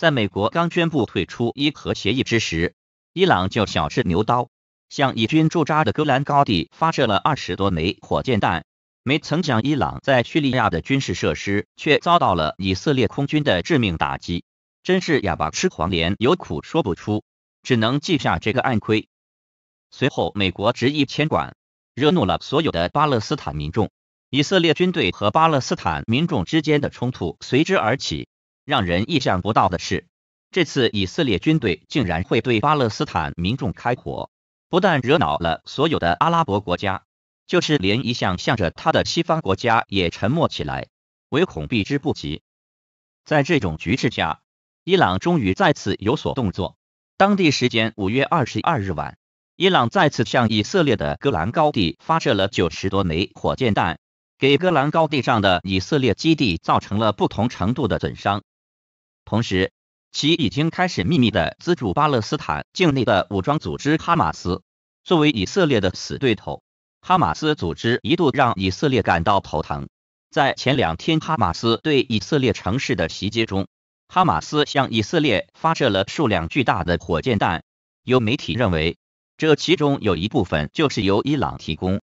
在美国刚宣布退出伊核协议之时，伊朗就小试牛刀，向以军驻扎的戈兰高地发射了二十多枚火箭弹。没曾想，伊朗在叙利亚的军事设施却遭到了以色列空军的致命打击，真是哑巴吃黄连，有苦说不出，只能记下这个暗亏。随后，美国执意牵管，惹怒了所有的巴勒斯坦民众，以色列军队和巴勒斯坦民众之间的冲突随之而起。让人意想不到的是，这次以色列军队竟然会对巴勒斯坦民众开火，不但惹恼了所有的阿拉伯国家，就是连一向向着他的西方国家也沉默起来，唯恐避之不及。在这种局势下，伊朗终于再次有所动作。当地时间五月二十二日晚，伊朗再次向以色列的戈兰高地发射了九十多枚火箭弹，给戈兰高地上的以色列基地造成了不同程度的损伤。同时，其已经开始秘密的资助巴勒斯坦境内的武装组织哈马斯。作为以色列的死对头，哈马斯组织一度让以色列感到头疼。在前两天哈马斯对以色列城市的袭击中，哈马斯向以色列发射了数量巨大的火箭弹。有媒体认为，这其中有一部分就是由伊朗提供。